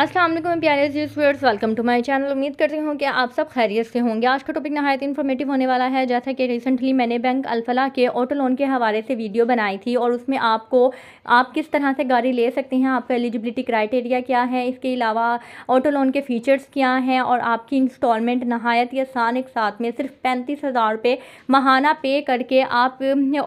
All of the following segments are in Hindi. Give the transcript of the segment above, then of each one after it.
अस्सलाम वालेकुम प्यारे जी students welcome to my channel उम्मीद करती हूँ कि आप सब खैरियत से होंगे आज का टॉपिक नहायत इन्फॉर्मेटिव होने वाला है जैसा कि रिसेंटली मैंने बैंक अल्फला के ऑटो लोन के हवाले से वीडियो बनाई थी और उसमें आपको आप किस तरह से गाड़ी ले सकते हैं आपका एलिजिबिलिटी क्राइटेरिया क्या है इसके अलावा ऑटो लोन के फ़ीचर्स क्या हैं और आपकी इंस्टॉलमेंट नहायत या सान एक साथ में सिर्फ पैंतीस हज़ार रुपये महाना पे करके आप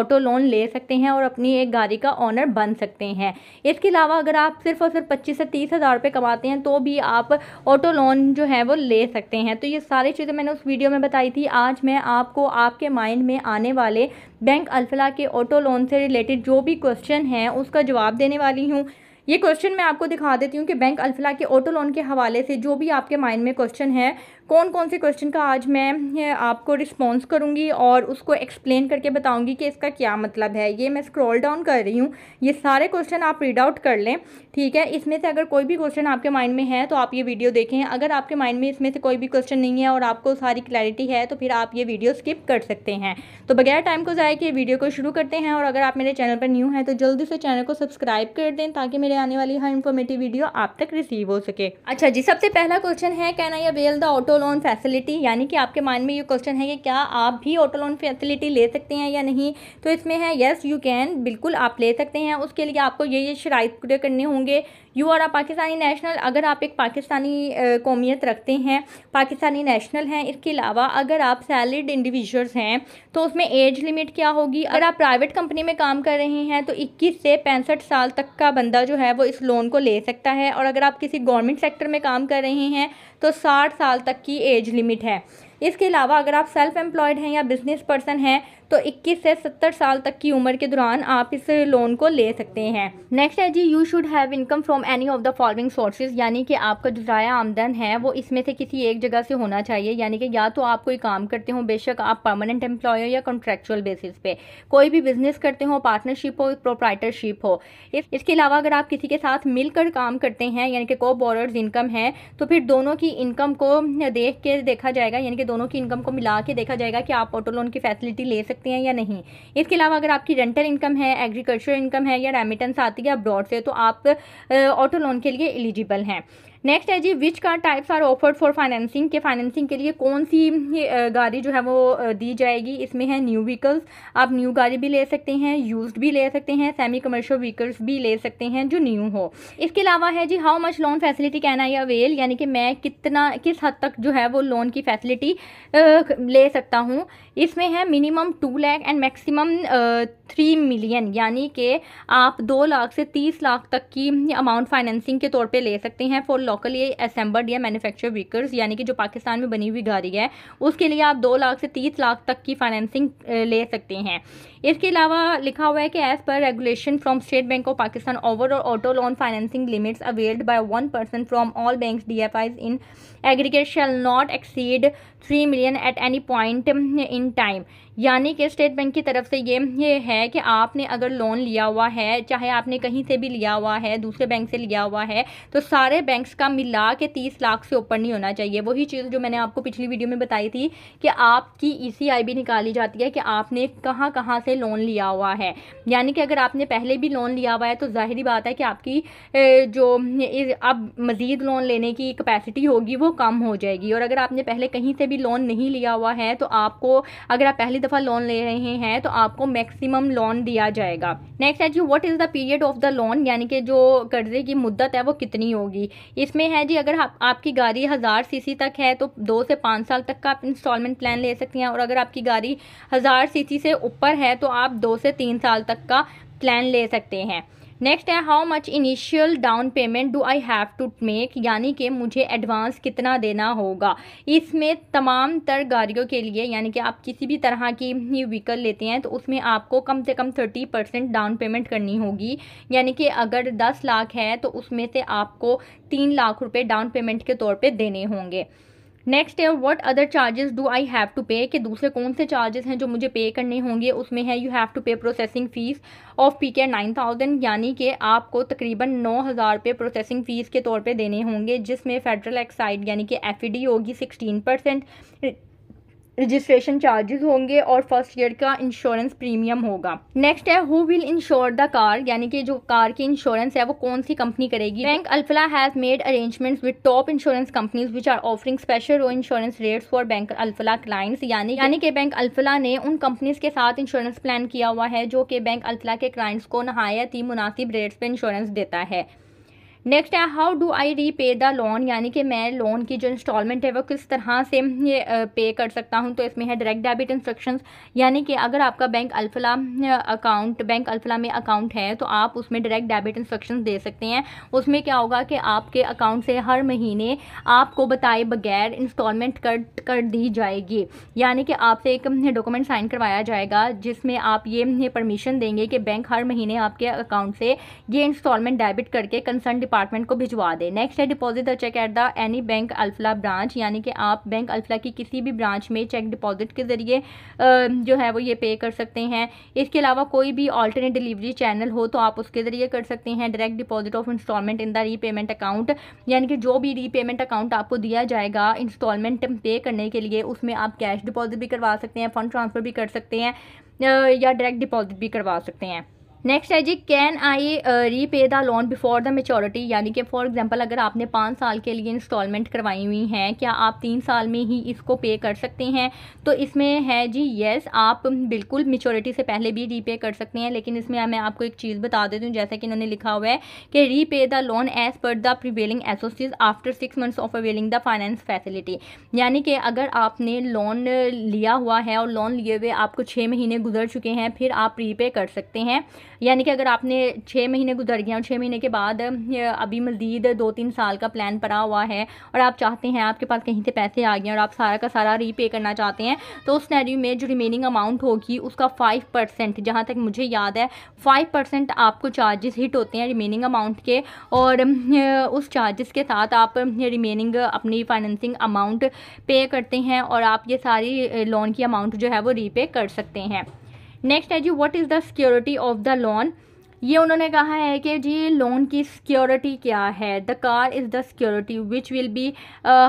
ऑटो लोन ले सकते हैं और अपनी एक गाड़ी का ऑनर बन सकते हैं इसके अलावा अगर आप सिर्फ और सिर्फ पच्चीस से तीस हज़ार रुपये कमा करवाते हैं तो भी आप ऑटो लोन जो है वो ले सकते हैं तो ये सारी चीज़ें मैंने उस वीडियो में बताई थी आज मैं आपको आपके माइंड में आने वाले बैंक अलफिला के ऑटो लोन से रिलेटेड जो भी क्वेश्चन हैं उसका जवाब देने वाली हूँ ये क्वेश्चन मैं आपको दिखा देती हूँ कि बैंक अल्फिला के ऑटो लोन के हवाले से जो भी आपके माइंड में क्वेश्चन है कौन कौन से क्वेश्चन का आज मैं आपको रिस्पॉन्स करूँगी और उसको एक्सप्लेन करके बताऊँगी कि इसका क्या मतलब है ये मैं स्क्रॉल डाउन कर रही हूँ ये सारे क्वेश्चन आप रीड आउट कर लें ठीक है इसमें से अगर कोई भी क्वेश्चन आपके माइंड में है तो आप ये वीडियो देखें अगर आपके माइंड में इसमें से कोई भी क्वेश्चन नहीं है और आपको सारी क्लैरिटी है तो फिर आप ये वीडियो स्किप कर सकते हैं तो बगैर टाइम को ज़ाया कि वीडियो को शुरू करते हैं और अगर आप मेरे चैनल पर न्यू हैं तो जल्दी से चैनल को सब्सक्राइब कर दें ताकि मेरे लिए आने वाली हर इन्फॉर्मेटिव वीडियो आप तक रिसीव हो सके अच्छा जी सबसे पहला क्वेश्चन है can I avail the auto loan facility यानी कि आपके माइंड में ये क्वेश्चन है कि क्या आप भी ऑटो लोन फैसिलिटी ले सकते हैं या नहीं तो इसमें है येस यू कैन बिल्कुल आप ले सकते हैं उसके लिए आपको ये ये शराइत पूरे करने होंगे you are a Pakistani national अगर आप एक पाकिस्तानी कौमियत रखते हैं पाकिस्तानी नेशनल हैं इसके अलावा अगर आप सैलरीड इंडिविजुअल्स हैं तो उसमें एज लिमिट क्या होगी अगर आप प्राइवेट कंपनी में काम कर रहे हैं तो 21 से पैंसठ साल तक का बंदा जो है है वो इस लोन को ले सकता है और अगर आप किसी गवर्नमेंट सेक्टर में काम कर रहे हैं तो साठ साल तक की एज लिमिट है इसके अलावा अगर आप सेल्फ़ एम्प्लॉयड हैं या बिज़नेस पर्सन हैं तो 21 से 70 साल तक की उम्र के दौरान आप इस लोन को ले सकते हैं नेक्स्ट है जी you should have income from any of the following sources यानी कि आपका जो ज़ाया आमदन है वो इसमें से किसी एक जगह से होना चाहिए यानी कि या तो आप कोई काम करते हो बेशक आप परमानेंट एम्प्लॉयर या कॉन्ट्रेक्चुअल बेसिस पे कोई भी बिजनेस करते हो पार्टनरशिप हो प्रोप्राइटरशिप हो इस, इसके अलावा अगर आप किसी के साथ मिलकर काम करते हैं यानी कि को बोरर्स इनकम है तो फिर दोनों की इनकम को देख के देखा जाएगा यानी कि दोनों की इनकम को मिला के देखा जाएगा कि आप ऑटो लोन की फैसिलिटी ले सकते सकते हैं या नहीं इसके अलावा अगर आपकी रेंटल इनकम है एग्रीकल्चर इनकम है या रेमिटेंस आती है अब्रॉड से तो आप ऑटो लोन के लिए एलिजिबल हैं नेक्स्ट है जी which car types are offered for financing के फाइनेंसिंग के लिए कौन सी गाड़ी जो है वो दी जाएगी इसमें है न्यू व्हीकल्स आप न्यू गाड़ी भी ले सकते हैं यूज्ड भी ले सकते हैं सेमी कमर्शियल व्हीकल्स भी ले सकते हैं जो न्यू हो इसके अलावा है जी how much loan facility can I avail यानी कि मैं कितना किस हद तक जो है वो लोन की फैसिलिटी ले सकता हूँ इसमें है minimum two lakh and maximum three million यानी कि आप दो लाख से तीस लाख तक की अमाउंट फाइनेंसिंग के तौर पर ले सकते हैं फॉर लोकल लॉकली असेंबल्ड या मैन्युफैक्चर व्हीकल्स यानी कि जो पाकिस्तान में बनी हुई गाड़ी है उसके लिए आप दो लाख से तीस लाख तक की फाइनेंसिंग ले सकते हैं इसके अलावा लिखा हुआ है कि as per regulation from State Bank of Pakistan over और auto loan financing limits availed by one person from all bank D F Is in aggregate shall not exceed three million at any point in time यानी कि स्टेट बैंक की तरफ से ये ये है कि आपने अगर लोन लिया हुआ है चाहे आपने कहीं से भी लिया हुआ है दूसरे बैंक से लिया हुआ है तो सारे बैंक्स का मिला के तीस लाख से ऊपर नहीं होना चाहिए वही चीज़ जो मैंने आपको पिछली वीडियो में बताई थी कि आपकी ई e भी निकाली जाती है कि आपने कहाँ कहाँ से लोन लिया हुआ है यानी कि अगर आपने पहले भी लोन लिया हुआ है तो जाहिर बात है कि आपकी जो अब मज़ीद लोन लेने की कैपेसिटी होगी वो कम हो जाएगी और अगर आपने पहले कहीं से भी भी लोन नहीं लिया हुआ है तो आपको अगर आप पहली दफ़ा लोन ले रहे हैं तो आपको मैक्सिमम लोन दिया जाएगा नेक्स्ट है जी what is the period of the loan यानी कि जो कर्जे की मुद्दत है वो कितनी होगी इसमें है जी अगर आप, आपकी गाड़ी हज़ार सीसी तक है तो दो से पांच साल तक का आप इंस्टॉलमेंट प्लान ले सकती हैं और अगर आपकी गाड़ी हज़ार सीसी से ऊपर है तो आप दो से तीन साल तक का प्लान ले सकते हैं नेक्स्ट है how much initial down payment do I have to make यानी कि मुझे एडवांस कितना देना होगा इसमें तमाम तर गाड़ियों के लिए यानी कि आप किसी भी तरह की ही व्हीकल लेते हैं तो उसमें आपको कम से कम थर्टी परसेंट डाउन पेमेंट करनी होगी यानी कि अगर दस लाख है तो उसमें से आपको तीन लाख रुपये डाउन पेमेंट के तौर पर देने होंगे नेक्स्ट है what other charges do I have to pay कि दूसरे कौन से चार्जेस हैं जो मुझे पे करने होंगे उसमें है you have to pay processing fee of P K nine thousand यानी कि आपको तकरीबन नौ हज़ार रुपये प्रोसेसिंग फ़ीस के तौर पे देने होंगे जिसमें फेडरल एक्साइड यानी कि एफ e होगी सिक्सटीन परसेंट रजिस्ट्रेशन चार्जेस होंगे और फर्स्ट ईयर का इंश्योरेंस प्रीमियम होगा नेक्स्ट है who will insure the car यानी कि जो कार की इंश्योरेंस है वो कौन सी कंपनी करेगी bank Alfalah has made arrangements with top insurance companies which are offering special low insurance rates for bank Alfalah clients यानी यानी कि बैंक अल्फला ने उन कंपनीज के साथ इंश्योरेंस प्लान किया हुआ है जो कि बैंक अल्फला के क्लाइंट्स को नहायत ही मुनासिब रेट्स पर इंश्योरेंस देता है नेक्स्ट है how do I repay the loan यानी कि मैं लोन की जो इंस्टॉलमेंट है वो किस तरह से ये पे कर सकता हूँ तो इसमें है डायरेक्ट डेबिट इंस्ट्रक्शंस यानी कि अगर आपका bank Alfalah account bank Alfalah में अकाउंट है तो आप उसमें डायरेक्ट डेबिट इंस्ट्रक्शन दे सकते हैं उसमें क्या होगा कि आपके अकाउंट से हर महीने आपको बताए बगैर इंस्टॉलमेंट कट कर दी जाएगी यानी कि आपसे एक डॉक्यूमेंट साइन करवाया जाएगा जिसमें आप ये परमिशन देंगे कि बैंक हर महीने आपके अकाउंट से ये इंस्टॉलमेंट डेबिट करके कंसर्न डिपार्टमेंट को भिजवा दें नेक्स्ट है deposit the cheque at the any bank Alfalah branch यानी कि आप बैंक अल्फला की किसी भी ब्रांच में चेक डिपॉजिट के ज़रिए जो है वो ये पे कर सकते हैं इसके अलावा कोई भी ऑल्टरनेट डिलीवरी चैनल हो तो आप उसके ज़रिए कर सकते हैं direct deposit of installment in the repayment account यानी कि जो भी रीपेमेंट अकाउंट आपको दिया जाएगा इंस्टॉलमेंट पे करने के लिए उसमें आप कैश डिपॉजिट भी करवा सकते हैं फ़ंड ट्रांसफ़र भी कर सकते हैं या डायरेक्ट डिपॉजिट भी करवा सकते हैं नेक्स्ट है जी can I repay the loan before the maturity यानी कि फॉर एग्जांपल अगर आपने पाँच साल के लिए इंस्टॉलमेंट करवाई हुई हैं क्या आप तीन साल में ही इसको पे कर सकते हैं तो इसमें है जी येस आप बिल्कुल मेचोरिटी से पहले भी रीपे कर सकते हैं लेकिन इसमें मैं आपको एक चीज़ बता देती हूँ जैसा कि इन्होंने लिखा हुआ है कि repay the loan as per the prevailing एसोसिएज after six months of availing the finance facility यानी कि अगर आपने लोन लिया हुआ है और लोन लिए हुए आपको छः महीने गुजर चुके हैं फिर आप रीपे कर सकते हैं यानी कि अगर आपने छः महीने गुजर गया और छः महीने के बाद अभी मज़ीद दो तीन साल का प्लान पड़ा हुआ है और आप चाहते हैं आपके पास कहीं से पैसे आ गए और आप सारा का सारा रीपे करना चाहते हैं तो उस नैरियो में जो रिमेनिंग अमाउंट होगी उसका फ़ाइव परसेंट जहाँ तक मुझे याद है फ़ाइव परसेंट आपको चार्जेस हिट होते हैं रिमेनिंग अमाउंट के और उस चार्जेस के साथ आप रिमेनिंग अपनी फाइनेंसिंग अमाउंट पे करते हैं और आप ये सारी लोन की अमाउंट जो है वो रीपे कर सकते हैं नेक्स्ट है जी what is the security of the loan ये उन्होंने कहा है कि जी लोन की सिक्योरिटी क्या है the car is the security which will be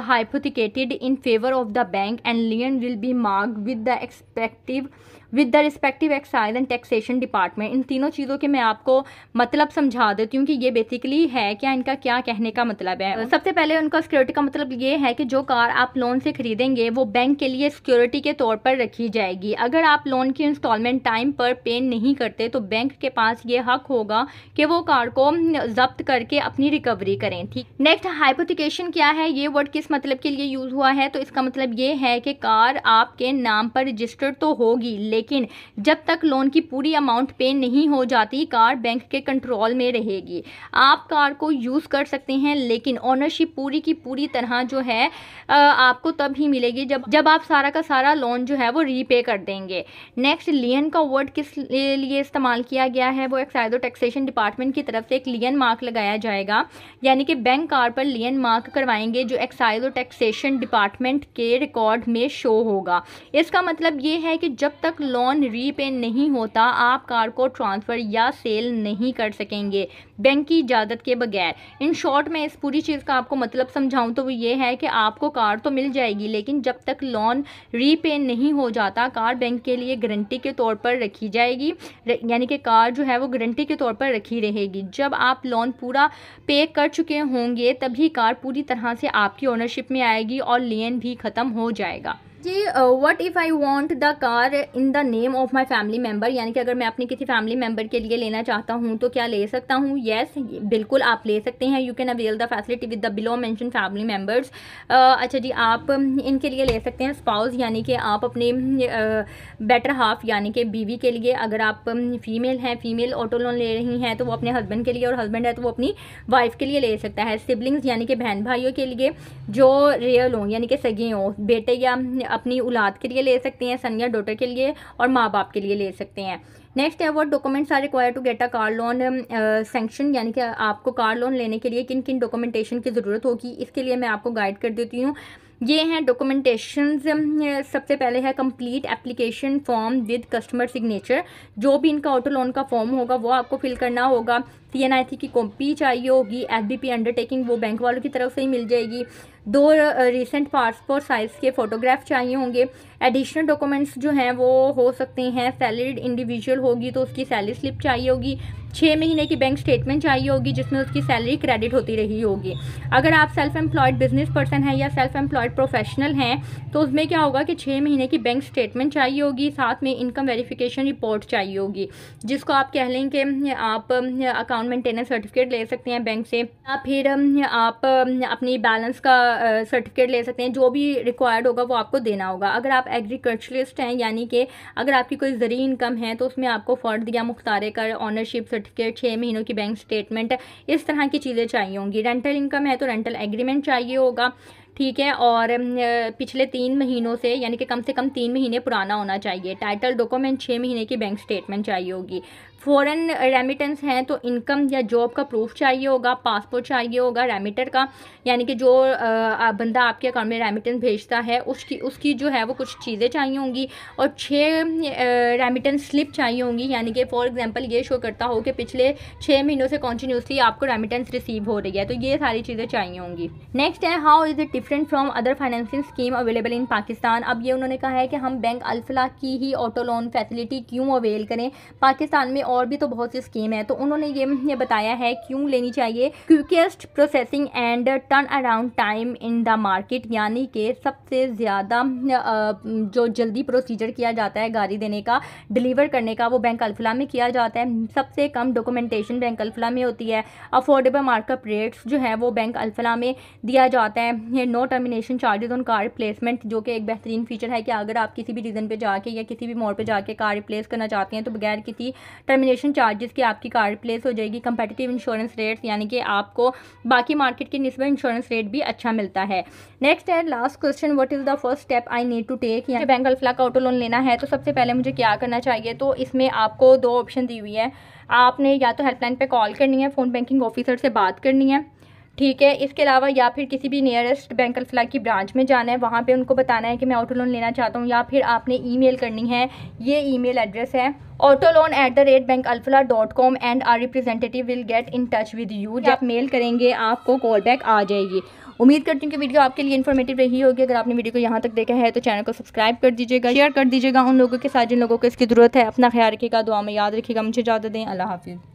hypothecated in favour of the bank and lien will be mark with the expective with the respective excise and taxation department इन तीनों चीज़ों के मैं आपको मतलब समझा देती हूँ कि ये बेसिकली है क्या इनका क्या कहने का मतलब है सबसे पहले उनका सिक्योरिटी का मतलब ये है कि जो कार आप लोन से खरीदेंगे वो बैंक के लिए सिक्योरिटी के तौर पर रखी जाएगी अगर आप लोन की इंस्टॉलमेंट टाइम पर पे नहीं करते तो बैंक के पास ये हक होगा कि वो कार को जब्त करके अपनी रिकवरी करें ठीक नेक्स्ट हाइपोथिकेशन क्या है ये वर्ड किस मतलब के लिए यूज़ हुआ है तो इसका मतलब ये है कि कार आपके नाम पर रजिस्टर्ड तो होगी लेकिन लेकिन जब तक लोन की पूरी अमाउंट पे नहीं हो जाती कार बैंक के कंट्रोल में रहेगी आप कार को यूज़ कर सकते हैं लेकिन ऑनरशिप पूरी की पूरी तरह जो है आपको तब ही मिलेगी जब जब आप सारा का सारा लोन जो है वो रीपे कर देंगे नेक्स्ट लियन का वर्ड किस लिए इस्तेमाल किया गया है वो और टैक्सेशन डिपार्टमेंट की तरफ से एक लियन मार्क लगाया जाएगा यानी कि बैंक कार पर लियन मार्क करवाएंगे जो एक्साइज और टैक्सेशन डिपार्टमेंट के रिकॉर्ड में शो होगा इसका मतलब ये है कि जब तक लोन रीपे नहीं होता आप कार को ट्रांसफ़र या सेल नहीं कर सकेंगे बैंक की इजाज़त के बगैर इन शॉर्ट मैं इस पूरी चीज़ का आपको मतलब समझाऊँ तो वो ये है कि आपको कार तो मिल जाएगी लेकिन जब तक लोन रीपे नहीं हो जाता कार बैंक के लिए गारंटी के तौर पर रखी जाएगी यानी कि कार जो है वो गारंटी के तौर पर रखी रहेगी जब आप लोन पूरा पे कर चुके होंगे तभी कार पूरी तरह से आपकी ओनरशिप में आएगी और लेन भी ख़त्म हो जाएगा कि what if I want the car in the name of my family member यानी कि अगर मैं अपने किसी फैमिली मेम्बर के लिए लेना चाहता हूँ तो क्या ले सकता हूँ येस yes, बिल्कुल आप ले सकते हैं you can avail the facility with the below mention family members अच्छा जी आप इनके लिए ले सकते हैं स्पाउस यानी कि आप अपने बेटर हाफ यानी कि बीवी के लिए अगर आप फीमेल हैं फीमेल ऑटो लोन ले रही हैं तो वो अपने हस्बैंड के लिए और हस्बैंड है तो वो अपनी वाइफ के लिए ले सकता है सिबलिंग्स यानी कि बहन भाइयों के लिए जो रियल हों यानी कि सगे हों बेटे या अपनी औलाद के लिए ले सकते हैं सन या डॉटर के लिए और माँ बाप के लिए ले सकते हैं नेक्स्ट है what documents are require to get a car loan sanction यानी कि आपको कार लोन लेने के लिए किन किन डॉक्यूमेंटेशन की ज़रूरत होगी इसके लिए मैं आपको गाइड कर देती हूँ ये हैं डॉक्यूमेंटेशन um, सबसे पहले है complete application form with customer signature जो भी इनका ऑटो लोन का फॉर्म होगा वो आपको फिल करना होगा थी एन आई सी की कॉपी चाहिए होगी एफ बी पी अंडरटेकिंग वो बैंक वालों की तरफ से ही मिल जाएगी दो रिसेंट पासपोर्ट साइज़ के फ़ोटोग्राफ चाहिए होंगे एडिशनल डॉक्यूमेंट्स जो हैं वो हो सकते हैं सैलरीड इंडिविजुअल होगी तो उसकी सैलरी स्लिप चाहिए होगी छः महीने की बैंक स्टेटमेंट चाहिए होगी जिसमें उसकी सैलरी क्रेडिट होती रही होगी अगर आप सेल्फ एम्प्लॉयड बिजनेस पर्सन हैं या सेल्फ एम्प्लॉयड प्रोफेशनल हैं तो उसमें क्या होगा कि छः महीने की बैंक स्टेटमेंट चाहिए होगी साथ में इनकम वेरिफिकेशन रिपोर्ट चाहिए होगी जिसको आप कह लें कि आप अकाउंट अकाउंट मेंटेनेंस सर्टिफिकेट ले सकते हैं बैंक से या फिर आप अपनी बैलेंस का सर्टिफिकेट ले सकते हैं जो भी रिक्वायर्ड होगा वो आपको देना होगा अगर आप एग्रीकल्चरलिस्ट हैं यानी कि अगर आपकी कोई ज़रिए इनकम है तो उसमें आपको फ़र्द या मुख्तारे कर ऑनरशिप सर्टिफिकेट छः महीनों की बैंक स्टेटमेंट इस तरह की चीज़ें चाहिए होंगी रेंटल इनकम है तो रेंटल एग्रीमेंट चाहिए होगा ठीक है और पिछले तीन महीनों से यानी कि कम से कम तीन महीने पुराना होना चाहिए टाइटल डॉक्यूमेंट छः महीने की बैंक स्टेटमेंट चाहिए होगी फॉरेन रेमिटेंस हैं तो इनकम या जॉब का प्रूफ चाहिए होगा पासपोर्ट चाहिए होगा रेमिटर का यानी कि जो बंदा आपके अकाउंट में रेमिटेंस भेजता है उसकी उसकी जो है वो कुछ चीज़ें चाहिए होंगी और छः रेमिटेंस स्लिप चाहिए होंगी यानी कि फॉर एग्जांपल ये शो करता हो कि पिछले छः महीनों से कॉन्टीन्यूसली आपको रेमिटेंस रिसीव हो रही है तो ये सारी चीज़ें चाहिए होंगी नेक्स्ट है how is it different from other financing scheme available in Pakistan अब ये उन्होंने कहा है कि हम बैंक अल्फला की ही ऑटो लोन फैसिलिटी क्यों अवेल करें पाकिस्तान में और भी तो बहुत सी स्कीम है तो उन्होंने ये, ये बताया है क्यों लेनी चाहिए quickest processing and turnaround time in the market यानी कि सबसे ज़्यादा जो जल्दी प्रोसीजर किया जाता है गाड़ी देने का डिलीवर करने का वो बैंक अल्फला में किया जाता है सबसे कम डॉक्यूमेंटेशन बैंक अल्फला में होती है अफोर्डेबल मार्कअप रेट्स जो है वो बैंक अल्फला में दिया जाता है no termination charges on car replacement जो कि एक बेहतरीन फीचर है कि अगर आप किसी भी रीज़न पे जाके या किसी भी मोड़ पे जाके कार रिप्लेस करना चाहते हैं तो बगैर किसी टर्मिनेशन चार्जेस की आपकी कार रिप्लेस हो जाएगी कंपेटिटिव इंश्योरेंस रेट यानी कि आपको बाकी मार्केट के निस्बत इंश्योरेंस रेट भी अच्छा मिलता है नेक्स्ट है last question what is the first step I need to take या बैंक अल्फला का ऑटो लोन लेना है तो सबसे पहले मुझे क्या करना चाहिए तो इसमें आपको दो ऑप्शन दी हुई है आपने या तो हेल्पलाइन पर कॉल करनी है फ़ोन बैंकिंग ऑफिसर से बात करनी है ठीक है इसके अलावा या फिर किसी भी नियरेस्ट बैंक अल्फला की ब्रांच में जाना है वहाँ पे उनको बताना है कि मैं ऑटो लोन लेना चाहता हूँ या फिर आपने ईमेल करनी है ये ईमेल एड्रेस है auto loan at the rate bank Alfalah dot com and our representative will get in touch with you जब आप मेल करेंगे आपको कॉल बैक आ जाएगी उम्मीद करती हूँ कि वीडियो आपके लिए इन्फॉर्मेटिव रही होगी अगर आपने वीडियो को यहाँ तक देखा है तो चैनल को सब्सक्राइब कर दीजिएगा शेयर कर दीजिएगा उन लोगों के साथ जिन लोगों को इसकी ज़रूरत है अपना ख्याल रखिएगा दुआ में याद रखिएगा मुझे ज़्यादा दें अल्लाह हाफिज़